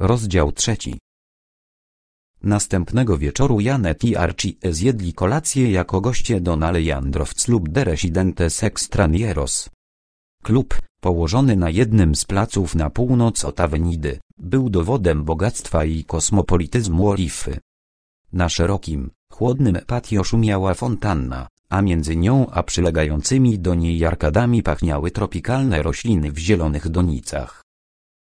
Rozdział trzeci. Następnego wieczoru Janet i Archie zjedli kolację jako goście do Nalejandrowc lub de Residentes Extranieros. Klub, położony na jednym z placów na północ od Avenidy, był dowodem bogactwa i kosmopolityzmu Olify. Na szerokim, chłodnym patio szumiała fontanna, a między nią a przylegającymi do niej arkadami pachniały tropikalne rośliny w zielonych donicach.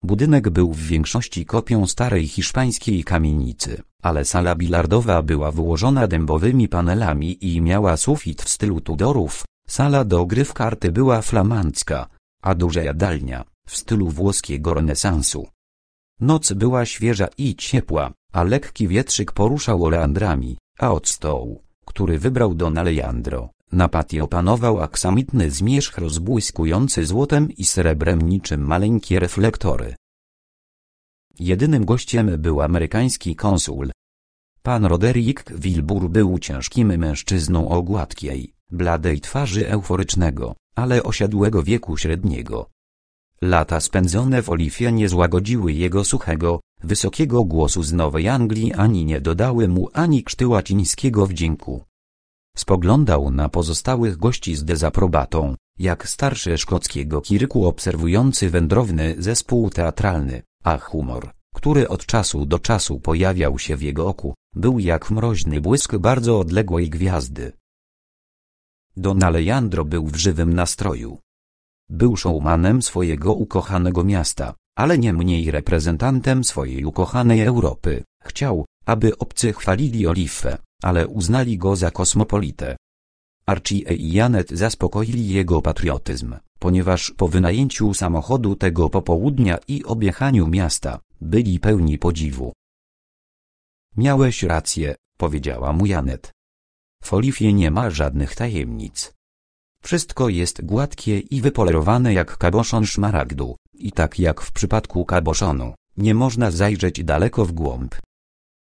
Budynek był w większości kopią starej hiszpańskiej kamienicy, ale sala bilardowa była wyłożona dębowymi panelami i miała sufit w stylu Tudorów, sala do gry w karty była flamandzka, a duża jadalnia, w stylu włoskiego renesansu. Noc była świeża i ciepła, a lekki wietrzyk poruszał oleandrami, a od stołu, który wybrał Don Alejandro, na patio panował aksamitny zmierzch rozbłyskujący złotem i srebrem niczym maleńkie reflektory. Jedynym gościem był amerykański konsul. Pan Roderick Wilbur był ciężkim mężczyzną o gładkiej, bladej twarzy euforycznego, ale osiadłego wieku średniego. Lata spędzone w Olifie nie złagodziły jego suchego, wysokiego głosu z Nowej Anglii ani nie dodały mu ani kszty łacińskiego wdzięku. Spoglądał na pozostałych gości z dezaprobatą, jak starszy szkockiego kirku obserwujący wędrowny zespół teatralny, a humor, który od czasu do czasu pojawiał się w jego oku, był jak mroźny błysk bardzo odległej gwiazdy. Don Alejandro był w żywym nastroju. Był showmanem swojego ukochanego miasta, ale nie mniej reprezentantem swojej ukochanej Europy. Chciał, aby obcy chwalili Olifę, ale uznali go za kosmopolitę. Archie i Janet zaspokoili jego patriotyzm, ponieważ po wynajęciu samochodu tego popołudnia i objechaniu miasta, byli pełni podziwu. Miałeś rację, powiedziała mu Janet. W Olifie nie ma żadnych tajemnic. Wszystko jest gładkie i wypolerowane jak kaboszon szmaragdu, i tak jak w przypadku kaboszonu, nie można zajrzeć daleko w głąb.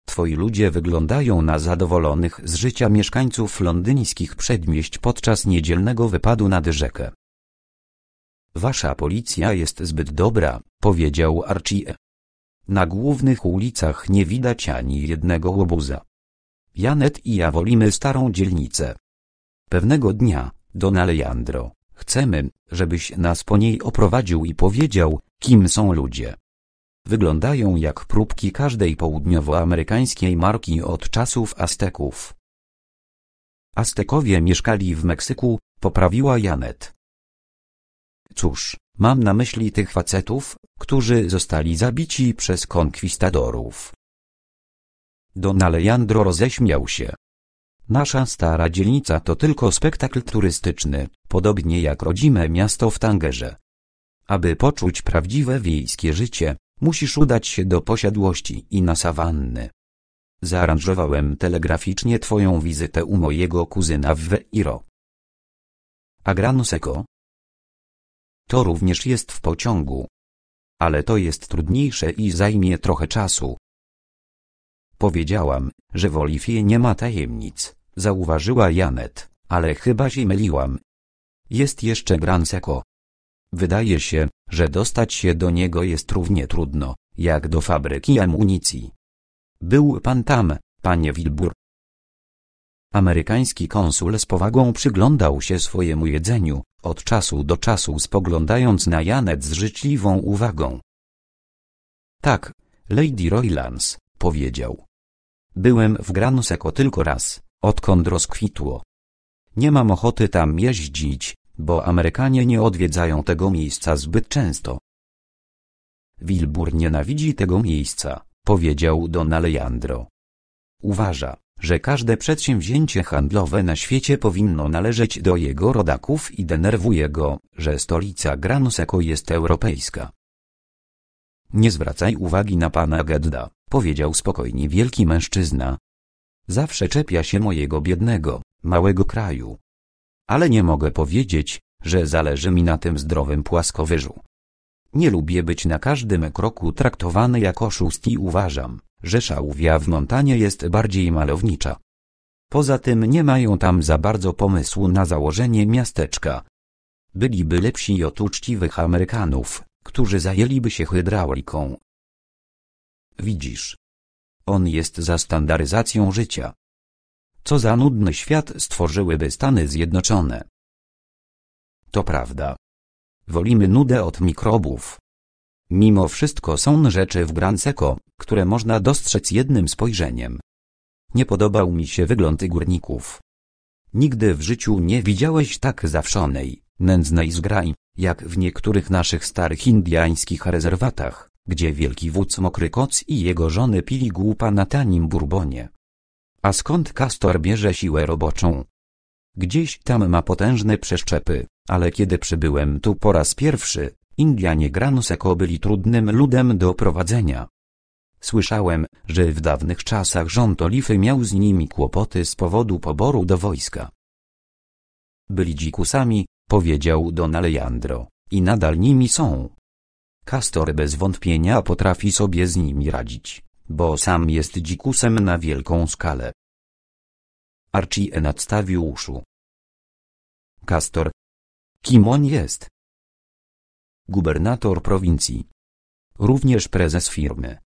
Twoi ludzie wyglądają na zadowolonych z życia mieszkańców londyńskich przedmieść podczas niedzielnego wypadu nad rzekę. Wasza policja jest zbyt dobra, powiedział Archie. Na głównych ulicach nie widać ani jednego łobuza. Janet i ja wolimy starą dzielnicę. Pewnego dnia, Don Alejandro, chcemy, żebyś nas po niej oprowadził i powiedział, kim są ludzie. Wyglądają jak próbki każdej południowoamerykańskiej marki od czasów Azteków. Aztekowie mieszkali w Meksyku, poprawiła Janet. Cóż, mam na myśli tych facetów, którzy zostali zabici przez konkwistadorów. Don Alejandro roześmiał się. Nasza stara dzielnica to tylko spektakl turystyczny, podobnie jak rodzime miasto w Tangerze. Aby poczuć prawdziwe wiejskie życie, Musisz udać się do posiadłości i na sawanny. Zaaranżowałem telegraficznie twoją wizytę u mojego kuzyna w Iro. A Gran To również jest w pociągu. Ale to jest trudniejsze i zajmie trochę czasu. Powiedziałam, że w Olifie nie ma tajemnic, zauważyła Janet, ale chyba się myliłam. Jest jeszcze Granseko. Wydaje się, że dostać się do niego jest równie trudno, jak do fabryki amunicji. Był pan tam, panie Wilbur. Amerykański konsul z powagą przyglądał się swojemu jedzeniu, od czasu do czasu spoglądając na Janet z życzliwą uwagą. Tak, Lady Roylands, powiedział. Byłem w Granseco tylko raz, odkąd rozkwitło. Nie mam ochoty tam jeździć, bo Amerykanie nie odwiedzają tego miejsca zbyt często. Wilbur nienawidzi tego miejsca, powiedział Don Alejandro. Uważa, że każde przedsięwzięcie handlowe na świecie powinno należeć do jego rodaków i denerwuje go, że stolica Gran Seco jest europejska. Nie zwracaj uwagi na pana Gedda, powiedział spokojnie wielki mężczyzna. Zawsze czepia się mojego biednego, małego kraju ale nie mogę powiedzieć, że zależy mi na tym zdrowym płaskowyżu. Nie lubię być na każdym kroku traktowany jako oszust i uważam, że szałwia w Montanie jest bardziej malownicza. Poza tym nie mają tam za bardzo pomysłu na założenie miasteczka. Byliby lepsi od uczciwych Amerykanów, którzy zajęliby się hydrauliką. Widzisz. On jest za standaryzacją życia co za nudny świat stworzyłyby Stany Zjednoczone. To prawda. Wolimy nudę od mikrobów. Mimo wszystko są rzeczy w Granseko, Seco, które można dostrzec jednym spojrzeniem. Nie podobał mi się wygląd górników. Nigdy w życiu nie widziałeś tak zawszonej, nędznej zgrai, jak w niektórych naszych starych indiańskich rezerwatach, gdzie wielki wódz Mokry Koc i jego żony pili głupa na tanim burbonie, a skąd Kastor bierze siłę roboczą? Gdzieś tam ma potężne przeszczepy, ale kiedy przybyłem tu po raz pierwszy, Indianie Granseko byli trudnym ludem do prowadzenia. Słyszałem, że w dawnych czasach rząd Olify miał z nimi kłopoty z powodu poboru do wojska. Byli dzikusami, powiedział Don Alejandro, i nadal nimi są. Kastor bez wątpienia potrafi sobie z nimi radzić bo sam jest dzikusem na wielką skalę. Archie nadstawił uszu. Kastor. Kim on jest? Gubernator prowincji. Również prezes firmy.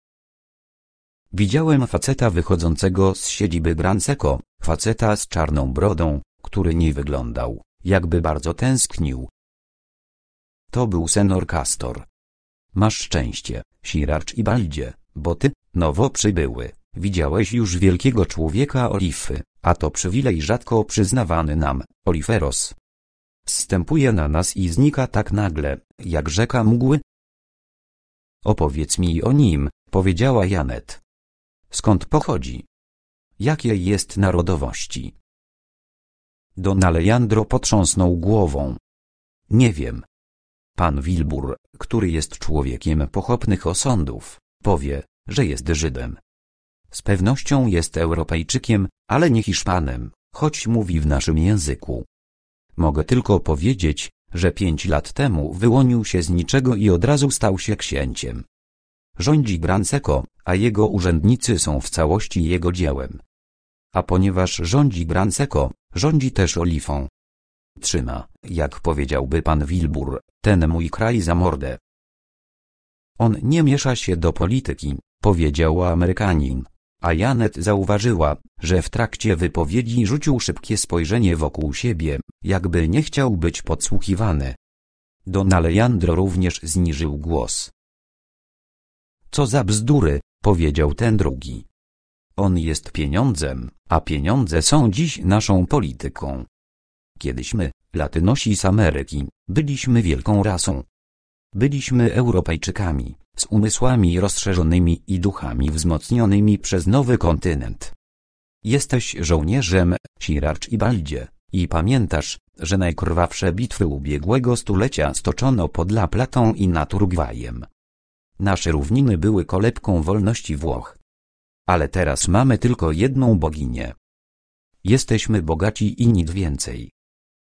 Widziałem faceta wychodzącego z siedziby Branseco, faceta z czarną brodą, który nie wyglądał, jakby bardzo tęsknił. To był senor Castor. Masz szczęście, Siracz i Baldzie bo ty, nowo przybyły, widziałeś już wielkiego człowieka Olify, a to przywilej rzadko przyznawany nam, Oliferos. Stępuje na nas i znika tak nagle, jak rzeka mgły. Opowiedz mi o nim, powiedziała Janet. Skąd pochodzi? Jakiej jest narodowości? Don Alejandro potrząsnął głową. Nie wiem. Pan Wilbur, który jest człowiekiem pochopnych osądów, powie, że jest Żydem. Z pewnością jest Europejczykiem, ale nie Hiszpanem, choć mówi w naszym języku. Mogę tylko powiedzieć, że pięć lat temu wyłonił się z niczego i od razu stał się księciem. Rządzi Branseco, a jego urzędnicy są w całości jego dziełem. A ponieważ rządzi Branseco, rządzi też Olifą. Trzyma, jak powiedziałby pan Wilbur, ten mój kraj za mordę. On nie miesza się do polityki, powiedziała Amerykanin. A Janet zauważyła, że w trakcie wypowiedzi rzucił szybkie spojrzenie wokół siebie, jakby nie chciał być podsłuchiwany. Don Alejandro również zniżył głos. Co za bzdury, powiedział ten drugi. On jest pieniądzem, a pieniądze są dziś naszą polityką. Kiedyś my, Latynosi z Ameryki, byliśmy wielką rasą, Byliśmy Europejczykami, z umysłami rozszerzonymi i duchami wzmocnionymi przez nowy kontynent. Jesteś żołnierzem, Siracz i Baldzie, i pamiętasz, że najkrwawsze bitwy ubiegłego stulecia stoczono pod La Platą i nad Urugwajem. Nasze równiny były kolebką wolności Włoch. Ale teraz mamy tylko jedną boginię. Jesteśmy bogaci i nic więcej.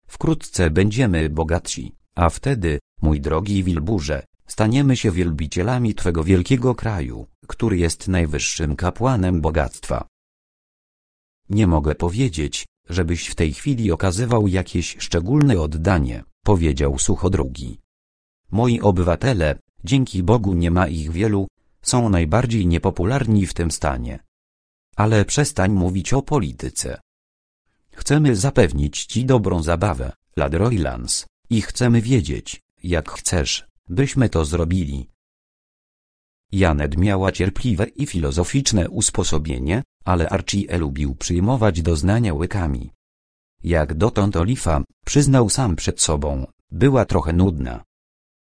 Wkrótce będziemy bogatsi, a wtedy, Mój drogi Wilburze, staniemy się wielbicielami Twego wielkiego kraju, który jest najwyższym kapłanem bogactwa. Nie mogę powiedzieć, żebyś w tej chwili okazywał jakieś szczególne oddanie, powiedział sucho drugi. Moi obywatele, dzięki Bogu nie ma ich wielu, są najbardziej niepopularni w tym stanie. Ale przestań mówić o polityce. Chcemy zapewnić Ci dobrą zabawę, Ladroilans, i chcemy wiedzieć, jak chcesz, byśmy to zrobili. Janet miała cierpliwe i filozoficzne usposobienie, ale Archie lubił przyjmować doznania łykami. Jak dotąd Olifa, przyznał sam przed sobą, była trochę nudna.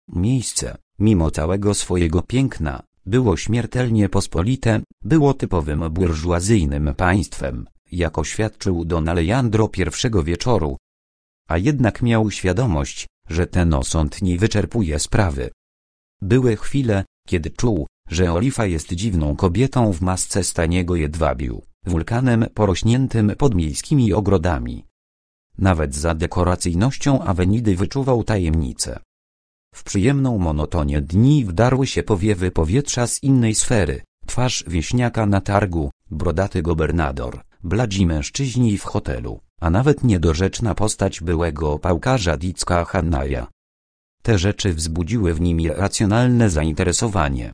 Miejsce, mimo całego swojego piękna, było śmiertelnie pospolite, było typowym burżuazyjnym państwem, jak oświadczył Don Alejandro pierwszego wieczoru. A jednak miał świadomość, że ten osąd nie wyczerpuje sprawy. Były chwile, kiedy czuł, że Olifa jest dziwną kobietą w masce staniego jedwabiu, wulkanem porośniętym pod miejskimi ogrodami. Nawet za dekoracyjnością awenidy wyczuwał tajemnicę. W przyjemną monotonię dni wdarły się powiewy powietrza z innej sfery, twarz wieśniaka na targu, brodaty gobernador, bladzi mężczyźni w hotelu a nawet niedorzeczna postać byłego pałkarza Dicka Hannaja. Te rzeczy wzbudziły w nim racjonalne zainteresowanie.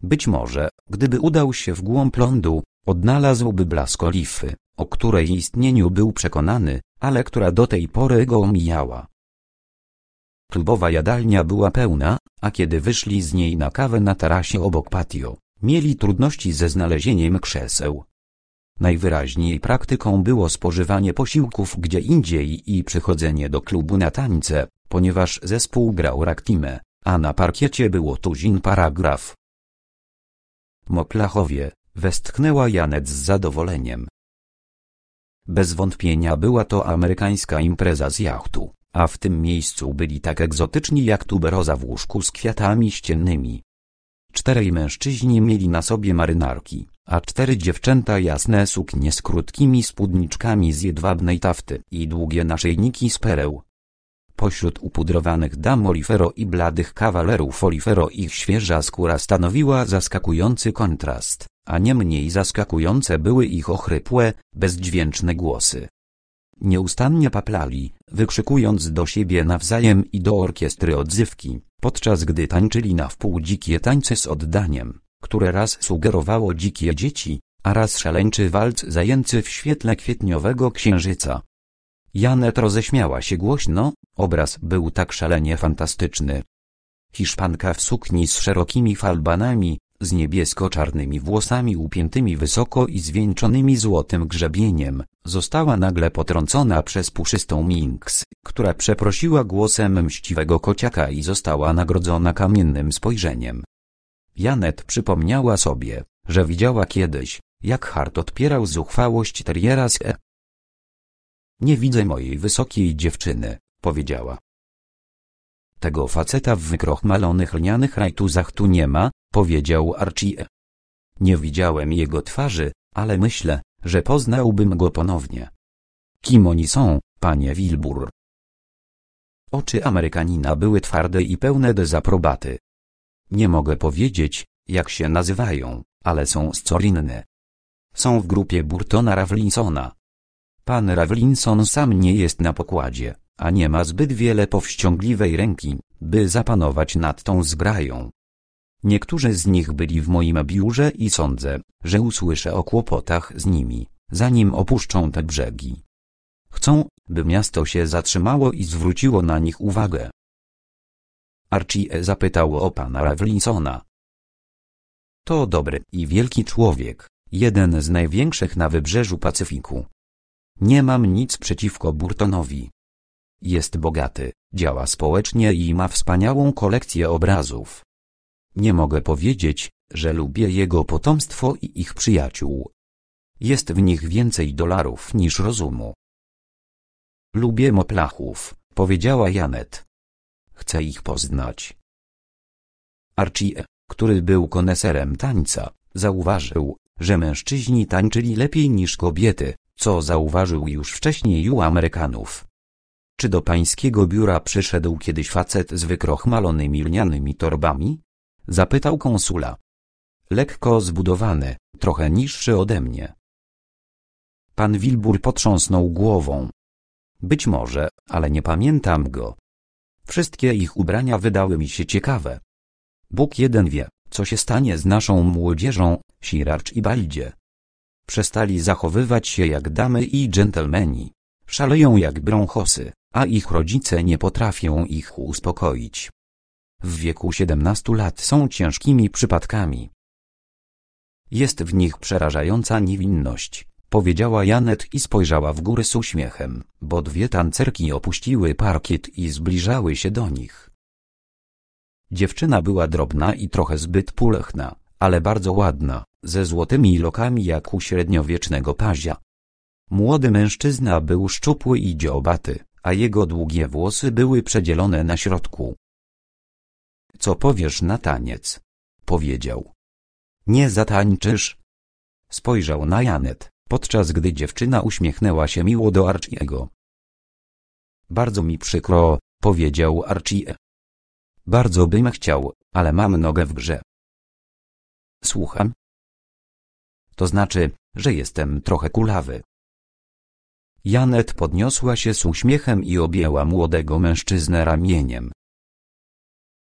Być może, gdyby udał się w głąb lądu, odnalazłby blask olify, o której istnieniu był przekonany, ale która do tej pory go omijała. Klubowa jadalnia była pełna, a kiedy wyszli z niej na kawę na tarasie obok patio, mieli trudności ze znalezieniem krzeseł. Najwyraźniej praktyką było spożywanie posiłków gdzie indziej i przychodzenie do klubu na tańce, ponieważ zespół grał raktime, a na parkiecie było tuzin paragraf. Moklachowie, westchnęła Janet z zadowoleniem. Bez wątpienia była to amerykańska impreza z jachtu, a w tym miejscu byli tak egzotyczni jak tuberoza w łóżku z kwiatami ściennymi. Czterej mężczyźni mieli na sobie marynarki, a cztery dziewczęta jasne suknie z krótkimi spódniczkami z jedwabnej tafty i długie naszyjniki z pereł. Pośród upudrowanych dam Olifero i bladych kawalerów Olifero ich świeża skóra stanowiła zaskakujący kontrast, a nie mniej zaskakujące były ich ochrypłe, bezdźwięczne głosy. Nieustannie paplali, wykrzykując do siebie nawzajem i do orkiestry odzywki, podczas gdy tańczyli na wpół dzikie tańce z oddaniem które raz sugerowało dzikie dzieci, a raz szaleńczy walc zajęcy w świetle kwietniowego księżyca. Janet roześmiała się głośno, obraz był tak szalenie fantastyczny. Hiszpanka w sukni z szerokimi falbanami, z niebiesko-czarnymi włosami upiętymi wysoko i zwieńczonymi złotym grzebieniem, została nagle potrącona przez puszystą Minks, która przeprosiła głosem mściwego kociaka i została nagrodzona kamiennym spojrzeniem. Janet przypomniała sobie, że widziała kiedyś, jak Hart odpierał zuchwałość teriera z E. Nie widzę mojej wysokiej dziewczyny, powiedziała. Tego faceta w wykrochmalonych lnianych rajtuzach tu nie ma, powiedział Archie. E. Nie widziałem jego twarzy, ale myślę, że poznałbym go ponownie. Kim oni są, panie Wilbur? Oczy Amerykanina były twarde i pełne dezaprobaty. Nie mogę powiedzieć, jak się nazywają, ale są z inne. Są w grupie Burtona Rawlinsona. Pan Rawlinson sam nie jest na pokładzie, a nie ma zbyt wiele powściągliwej ręki, by zapanować nad tą zgrają. Niektórzy z nich byli w moim biurze i sądzę, że usłyszę o kłopotach z nimi, zanim opuszczą te brzegi. Chcą, by miasto się zatrzymało i zwróciło na nich uwagę. Archie zapytał o pana Rawlinsona. To dobry i wielki człowiek, jeden z największych na wybrzeżu Pacyfiku. Nie mam nic przeciwko Burtonowi. Jest bogaty, działa społecznie i ma wspaniałą kolekcję obrazów. Nie mogę powiedzieć, że lubię jego potomstwo i ich przyjaciół. Jest w nich więcej dolarów niż rozumu. Lubię moplachów, powiedziała Janet. Chcę ich poznać. Archie, który był koneserem tańca, zauważył, że mężczyźni tańczyli lepiej niż kobiety, co zauważył już wcześniej u Amerykanów. Czy do pańskiego biura przyszedł kiedyś facet z wykrochmalonymi lnianymi torbami? Zapytał konsula. Lekko zbudowany, trochę niższy ode mnie. Pan Wilbur potrząsnął głową. Być może, ale nie pamiętam go. Wszystkie ich ubrania wydały mi się ciekawe. Bóg jeden wie, co się stanie z naszą młodzieżą, Siracz i Baldzie. Przestali zachowywać się jak damy i dżentelmeni. Szaleją jak brąchosy, a ich rodzice nie potrafią ich uspokoić. W wieku 17 lat są ciężkimi przypadkami. Jest w nich przerażająca niewinność powiedziała Janet i spojrzała w górę z uśmiechem, bo dwie tancerki opuściły parkiet i zbliżały się do nich. Dziewczyna była drobna i trochę zbyt pulechna, ale bardzo ładna, ze złotymi lokami jak u średniowiecznego pazia. Młody mężczyzna był szczupły i dziobaty, a jego długie włosy były przedzielone na środku. Co powiesz na taniec? Powiedział. Nie zatańczysz? Spojrzał na Janet podczas gdy dziewczyna uśmiechnęła się miło do Archiego. Bardzo mi przykro, powiedział Archie. Bardzo bym chciał, ale mam nogę w grze. Słucham? To znaczy, że jestem trochę kulawy. Janet podniosła się z uśmiechem i objęła młodego mężczyznę ramieniem.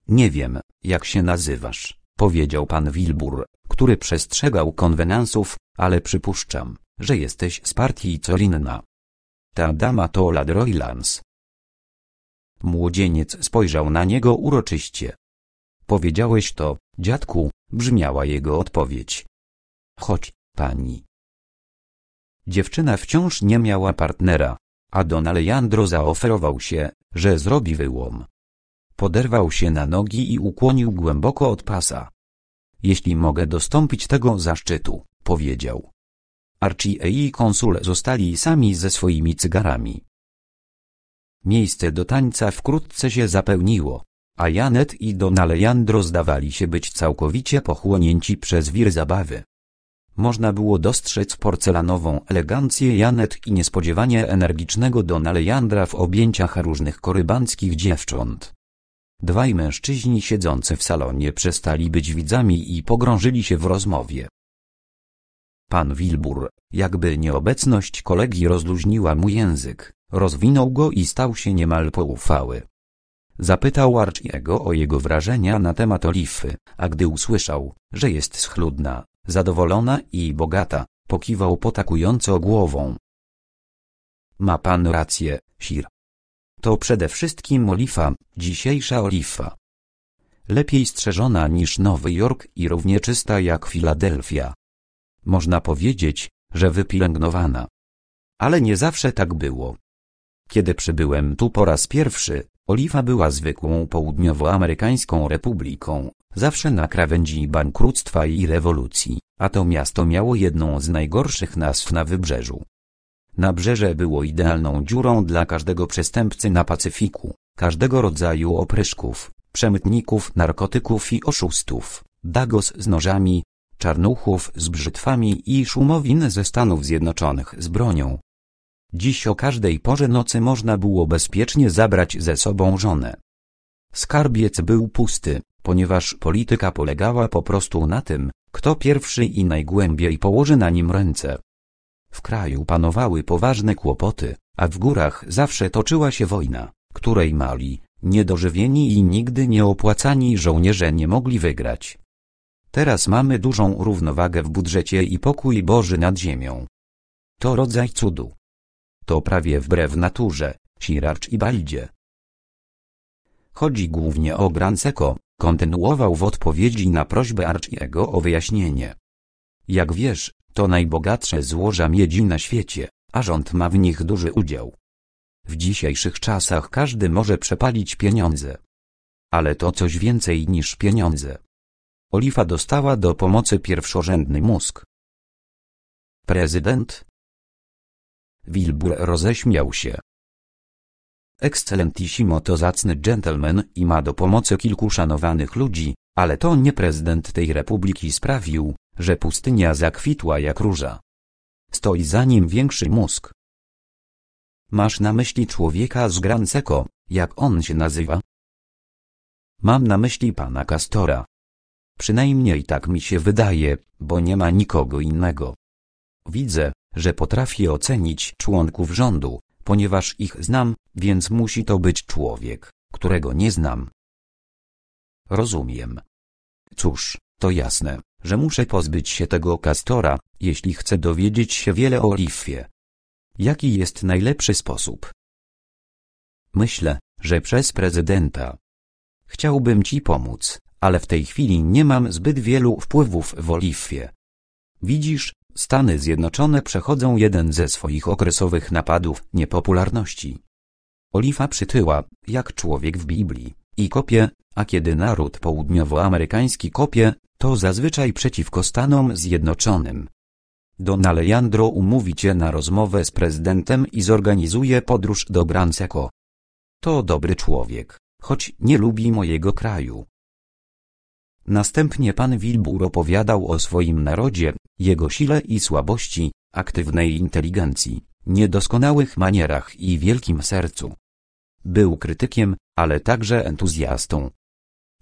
Nie wiem, jak się nazywasz, powiedział pan Wilbur, który przestrzegał konwenansów, ale przypuszczam, że jesteś z partii Corinna. Ta dama to Ladroilans. Młodzieniec spojrzał na niego uroczyście. Powiedziałeś to, dziadku, brzmiała jego odpowiedź. Chodź, pani. Dziewczyna wciąż nie miała partnera, a Don Alejandro zaoferował się, że zrobi wyłom. Poderwał się na nogi i ukłonił głęboko od pasa. Jeśli mogę dostąpić tego zaszczytu, powiedział, Archie i konsul zostali sami ze swoimi cygarami. Miejsce do tańca wkrótce się zapełniło, a Janet i Don Alejandro zdawali się być całkowicie pochłonięci przez wir zabawy. Można było dostrzec porcelanową elegancję Janet i niespodziewanie energicznego Don Alejandra w objęciach różnych korybanckich dziewcząt. Dwaj mężczyźni siedzący w salonie przestali być widzami i pogrążyli się w rozmowie. Pan Wilbur, jakby nieobecność kolegi rozluźniła mu język, rozwinął go i stał się niemal poufały. Zapytał Archiego o jego wrażenia na temat Olify, a gdy usłyszał, że jest schludna, zadowolona i bogata, pokiwał potakująco głową. Ma pan rację, Sir. To przede wszystkim Olifa, dzisiejsza Olifa. Lepiej strzeżona niż Nowy Jork i równie czysta jak Filadelfia. Można powiedzieć, że wypielęgnowana. Ale nie zawsze tak było. Kiedy przybyłem tu po raz pierwszy, Oliwa była zwykłą południowoamerykańską republiką, zawsze na krawędzi bankructwa i rewolucji, a to miasto miało jedną z najgorszych nazw na wybrzeżu. Nabrzeże było idealną dziurą dla każdego przestępcy na Pacyfiku, każdego rodzaju opryszków, przemytników narkotyków i oszustów, dagos z nożami, czarnuchów z brzytwami i szumowin ze Stanów Zjednoczonych z bronią. Dziś o każdej porze nocy można było bezpiecznie zabrać ze sobą żonę. Skarbiec był pusty, ponieważ polityka polegała po prostu na tym, kto pierwszy i najgłębiej położy na nim ręce. W kraju panowały poważne kłopoty, a w górach zawsze toczyła się wojna, której mali, niedożywieni i nigdy nieopłacani żołnierze nie mogli wygrać. Teraz mamy dużą równowagę w budżecie i pokój Boży nad ziemią. To rodzaj cudu. To prawie wbrew naturze, Siracz i Baldzie. Chodzi głównie o Granseko, kontynuował w odpowiedzi na prośbę Archiego o wyjaśnienie. Jak wiesz, to najbogatsze złoża miedzi na świecie, a rząd ma w nich duży udział. W dzisiejszych czasach każdy może przepalić pieniądze. Ale to coś więcej niż pieniądze. Olifa dostała do pomocy pierwszorzędny mózg. Prezydent? Wilbur roześmiał się. Excelentissimo to zacny gentleman i ma do pomocy kilku szanowanych ludzi, ale to nie prezydent tej republiki sprawił, że pustynia zakwitła jak róża. Stoi za nim większy mózg. Masz na myśli człowieka z granseko, jak on się nazywa? Mam na myśli pana Castora. Przynajmniej tak mi się wydaje, bo nie ma nikogo innego. Widzę, że potrafię ocenić członków rządu, ponieważ ich znam, więc musi to być człowiek, którego nie znam. Rozumiem. Cóż, to jasne, że muszę pozbyć się tego kastora, jeśli chcę dowiedzieć się wiele o Riffie. Jaki jest najlepszy sposób? Myślę, że przez prezydenta. Chciałbym ci pomóc, ale w tej chwili nie mam zbyt wielu wpływów w Oliwie. Widzisz, Stany Zjednoczone przechodzą jeden ze swoich okresowych napadów niepopularności. Oliwa przytyła, jak człowiek w Biblii, i kopie, a kiedy naród południowoamerykański kopie, to zazwyczaj przeciwko Stanom Zjednoczonym. Don Alejandro umówi cię na rozmowę z prezydentem i zorganizuje podróż do Branseco. To dobry człowiek, choć nie lubi mojego kraju. Następnie pan Wilbur opowiadał o swoim narodzie, jego sile i słabości, aktywnej inteligencji, niedoskonałych manierach i wielkim sercu. Był krytykiem, ale także entuzjastą.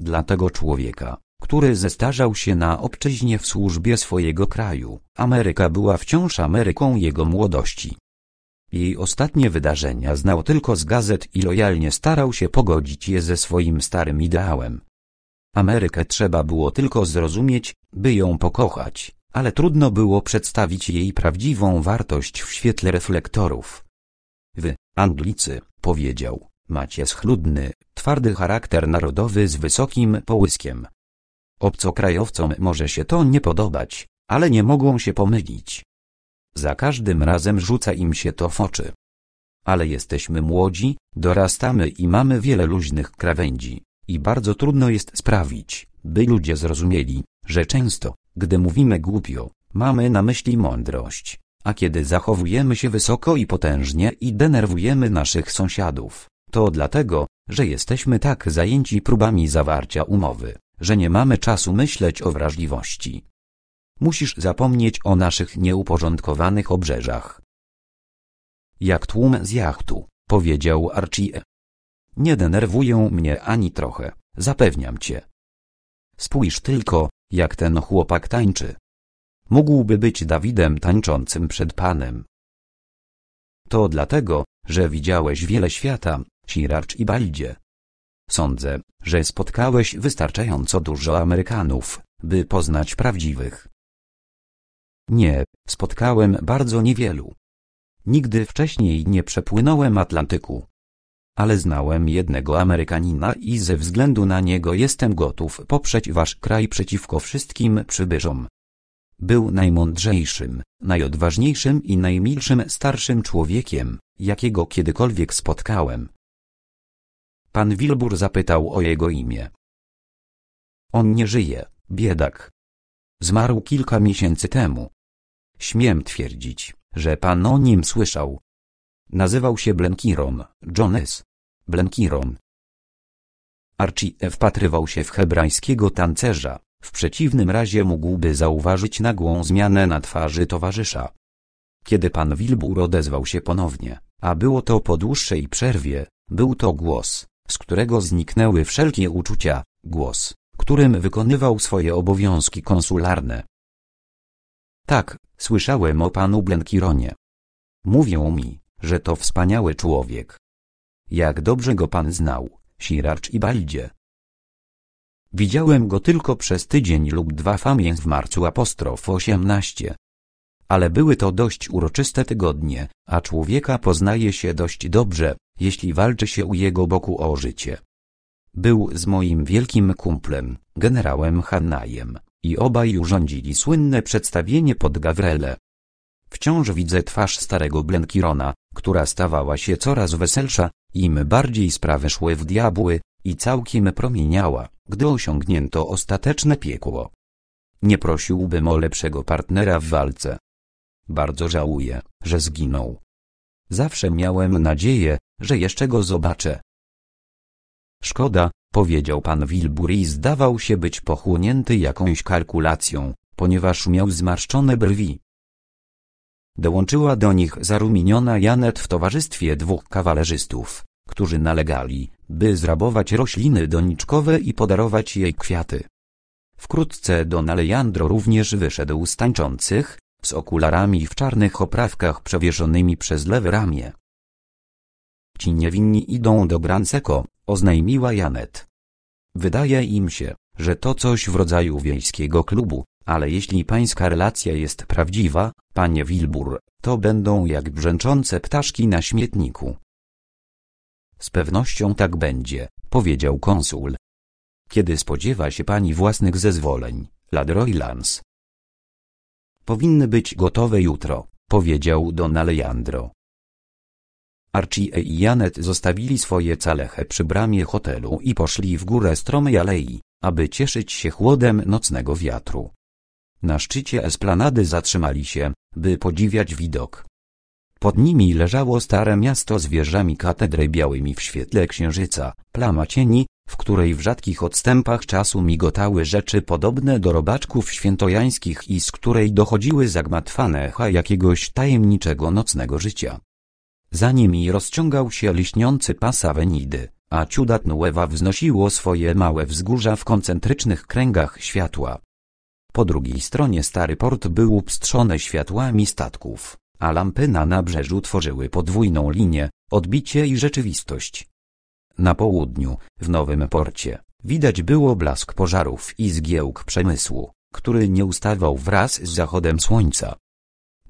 Dla tego człowieka, który zestarzał się na obczyźnie w służbie swojego kraju, Ameryka była wciąż Ameryką jego młodości. Jej ostatnie wydarzenia znał tylko z gazet i lojalnie starał się pogodzić je ze swoim starym ideałem. Amerykę trzeba było tylko zrozumieć, by ją pokochać, ale trudno było przedstawić jej prawdziwą wartość w świetle reflektorów. Wy, Anglicy, powiedział, macie schludny, twardy charakter narodowy z wysokim połyskiem. Obcokrajowcom może się to nie podobać, ale nie mogą się pomylić. Za każdym razem rzuca im się to w oczy. Ale jesteśmy młodzi, dorastamy i mamy wiele luźnych krawędzi i bardzo trudno jest sprawić, by ludzie zrozumieli, że często, gdy mówimy głupio, mamy na myśli mądrość, a kiedy zachowujemy się wysoko i potężnie i denerwujemy naszych sąsiadów, to dlatego, że jesteśmy tak zajęci próbami zawarcia umowy, że nie mamy czasu myśleć o wrażliwości. Musisz zapomnieć o naszych nieuporządkowanych obrzeżach. Jak tłum z jachtu, powiedział Archie. Nie denerwują mnie ani trochę, zapewniam cię. Spójrz tylko, jak ten chłopak tańczy. Mógłby być Dawidem tańczącym przed Panem. To dlatego, że widziałeś wiele świata, Siracz i Baldzie. Sądzę, że spotkałeś wystarczająco dużo Amerykanów, by poznać prawdziwych. Nie, spotkałem bardzo niewielu. Nigdy wcześniej nie przepłynąłem Atlantyku ale znałem jednego Amerykanina i ze względu na niego jestem gotów poprzeć wasz kraj przeciwko wszystkim przybyszom. Był najmądrzejszym, najodważniejszym i najmilszym starszym człowiekiem, jakiego kiedykolwiek spotkałem. Pan Wilbur zapytał o jego imię. On nie żyje, biedak. Zmarł kilka miesięcy temu. Śmiem twierdzić, że pan o nim słyszał, Nazywał się Blenkiron, Jones. Blenkiron. Archie wpatrywał się w hebrajskiego tancerza, w przeciwnym razie mógłby zauważyć nagłą zmianę na twarzy towarzysza. Kiedy pan Wilbur odezwał się ponownie, a było to po dłuższej przerwie, był to głos, z którego zniknęły wszelkie uczucia, głos, którym wykonywał swoje obowiązki konsularne. Tak, słyszałem o panu Blenkironie. Mówią mi, że to wspaniały człowiek. Jak dobrze go pan znał, Siracz i Baldzie. Widziałem go tylko przez tydzień lub dwa famię w marcu apostrof 18. Ale były to dość uroczyste tygodnie, a człowieka poznaje się dość dobrze, jeśli walczy się u jego boku o życie. Był z moim wielkim kumplem, generałem Hannajem, i obaj urządzili słynne przedstawienie pod Gawrelę. Wciąż widzę twarz starego Blenkirona, która stawała się coraz weselsza, im bardziej sprawy szły w diabły, i całkiem promieniała, gdy osiągnięto ostateczne piekło. Nie prosiłbym o lepszego partnera w walce. Bardzo żałuję, że zginął. Zawsze miałem nadzieję, że jeszcze go zobaczę. Szkoda, powiedział pan Wilbury i zdawał się być pochłonięty jakąś kalkulacją, ponieważ miał zmarszczone brwi. Dołączyła do nich zarumieniona Janet w towarzystwie dwóch kawalerzystów, którzy nalegali, by zrabować rośliny doniczkowe i podarować jej kwiaty. Wkrótce Don Alejandro również wyszedł z tańczących, z okularami w czarnych oprawkach przewieszonymi przez lewe ramię. Ci niewinni idą do Gran Seco, oznajmiła Janet. Wydaje im się, że to coś w rodzaju wiejskiego klubu, ale jeśli pańska relacja jest prawdziwa, panie Wilbur, to będą jak brzęczące ptaszki na śmietniku. Z pewnością tak będzie, powiedział konsul. Kiedy spodziewa się pani własnych zezwoleń, Ladroilans? Powinny być gotowe jutro, powiedział Don Alejandro. Archie i Janet zostawili swoje caleche przy bramie hotelu i poszli w górę stromej alei, aby cieszyć się chłodem nocnego wiatru. Na szczycie esplanady zatrzymali się, by podziwiać widok. Pod nimi leżało stare miasto z wieżami katedry białymi w świetle księżyca, plama cieni, w której w rzadkich odstępach czasu migotały rzeczy podobne do robaczków świętojańskich i z której dochodziły zagmatwane echa jakiegoś tajemniczego nocnego życia. Za nimi rozciągał się liśniący pas Avenidy, a Ciudad Nueva wznosiło swoje małe wzgórza w koncentrycznych kręgach światła. Po drugiej stronie stary port był upstrzony światłami statków, a lampy na nabrzeżu tworzyły podwójną linię, odbicie i rzeczywistość. Na południu, w Nowym Porcie, widać było blask pożarów i zgiełk przemysłu, który nie ustawał wraz z zachodem słońca.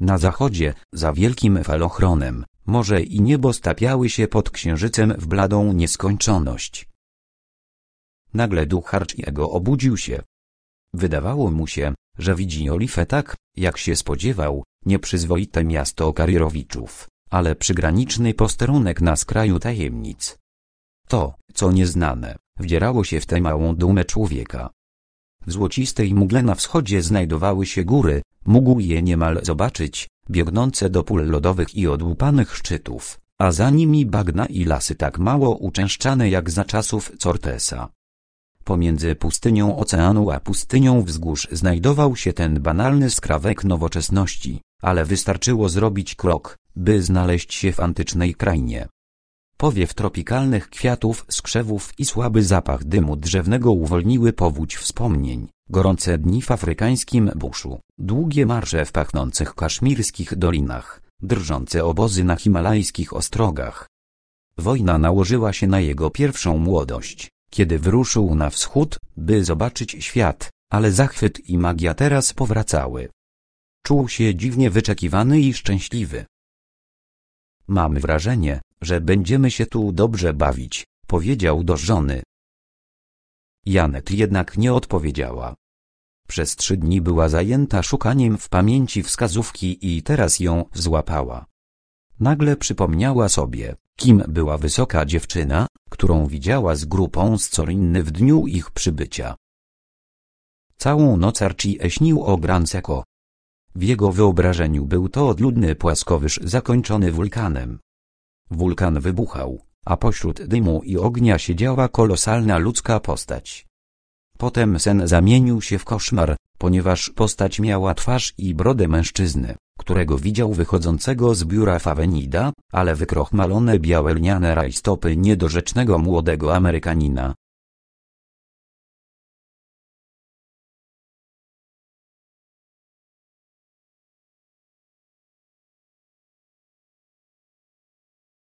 Na zachodzie, za wielkim falochronem, morze i niebo stapiały się pod księżycem w bladą nieskończoność. Nagle duch Harchiego obudził się, Wydawało mu się, że widzi Olifę tak, jak się spodziewał, nieprzyzwoite miasto Karierowiczów, ale przygraniczny posterunek na skraju tajemnic. To, co nieznane, wdzierało się w tę małą dumę człowieka. W złocistej mgle na wschodzie znajdowały się góry, mógł je niemal zobaczyć, biegnące do pól lodowych i odłupanych szczytów, a za nimi bagna i lasy tak mało uczęszczane jak za czasów Cortesa. Pomiędzy pustynią oceanu a pustynią wzgórz znajdował się ten banalny skrawek nowoczesności, ale wystarczyło zrobić krok, by znaleźć się w antycznej krainie. Powiew tropikalnych kwiatów skrzewów i słaby zapach dymu drzewnego uwolniły powódź wspomnień, gorące dni w afrykańskim buszu, długie marsze w pachnących kaszmirskich dolinach, drżące obozy na himalajskich ostrogach. Wojna nałożyła się na jego pierwszą młodość, kiedy wyruszył na wschód, by zobaczyć świat, ale zachwyt i magia teraz powracały. Czuł się dziwnie wyczekiwany i szczęśliwy. Mam wrażenie, że będziemy się tu dobrze bawić, powiedział do żony. Janet jednak nie odpowiedziała. Przez trzy dni była zajęta szukaniem w pamięci wskazówki i teraz ją złapała. Nagle przypomniała sobie, kim była wysoka dziewczyna, którą widziała z grupą z Corinny w dniu ich przybycia. Całą noc Archie śnił o Granseko. W jego wyobrażeniu był to odludny płaskowyż zakończony wulkanem. Wulkan wybuchał, a pośród dymu i ognia siedziała kolosalna ludzka postać. Potem sen zamienił się w koszmar, ponieważ postać miała twarz i brodę mężczyzny którego widział wychodzącego z biura Fawenida, ale wykrochmalone białe lniane rajstopy niedorzecznego młodego Amerykanina,